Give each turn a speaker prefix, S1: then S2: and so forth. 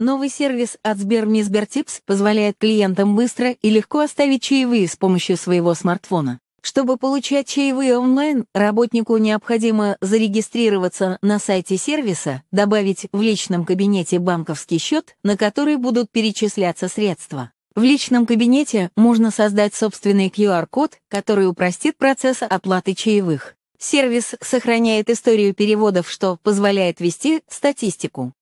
S1: Новый сервис от Сбермисбертипс позволяет клиентам быстро и легко оставить чаевые с помощью своего смартфона. Чтобы получать чаевые онлайн, работнику необходимо зарегистрироваться на сайте сервиса, добавить в личном кабинете банковский счет, на который будут перечисляться средства. В личном кабинете можно создать собственный QR-код, который упростит процесс оплаты чаевых. Сервис сохраняет историю переводов, что позволяет вести статистику.